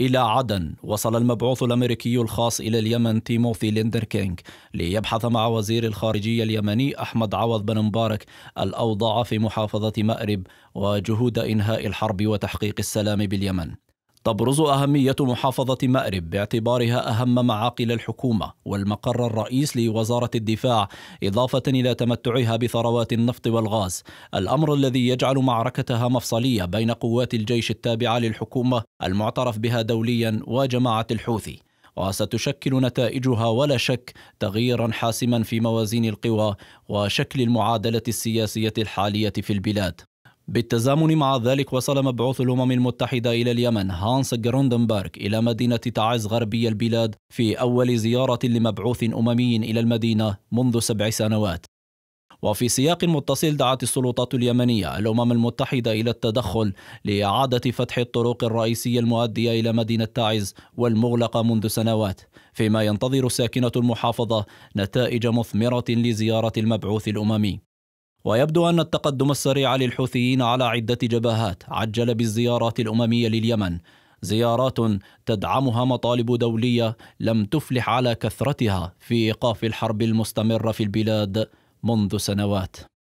إلى عدن وصل المبعوث الأمريكي الخاص إلى اليمن تيموثي ليندر كينغ ليبحث مع وزير الخارجية اليمني أحمد عوض بن مبارك الأوضاع في محافظة مأرب وجهود إنهاء الحرب وتحقيق السلام باليمن تبرز أهمية محافظة مأرب باعتبارها أهم معاقل الحكومة والمقر الرئيس لوزارة الدفاع إضافة إلى تمتعها بثروات النفط والغاز الأمر الذي يجعل معركتها مفصلية بين قوات الجيش التابعة للحكومة المعترف بها دوليا وجماعة الحوثي وستشكل نتائجها ولا شك تغييرا حاسما في موازين القوى وشكل المعادله السياسيه الحاليه في البلاد بالتزامن مع ذلك وصل مبعوث الأمم المتحدة إلى اليمن هانس جروندنبرغ إلى مدينة تعز غربي البلاد في أول زيارة لمبعوث أممي إلى المدينة منذ سبع سنوات وفي سياق متصل دعت السلطات اليمنية الأمم المتحدة إلى التدخل لإعادة فتح الطرق الرئيسية المؤدية إلى مدينة تعز والمغلقة منذ سنوات فيما ينتظر ساكنة المحافظة نتائج مثمرة لزيارة المبعوث الأممي ويبدو أن التقدم السريع للحوثيين على عدة جبهات عجل بالزيارات الأممية لليمن زيارات تدعمها مطالب دولية لم تفلح على كثرتها في إيقاف الحرب المستمرة في البلاد منذ سنوات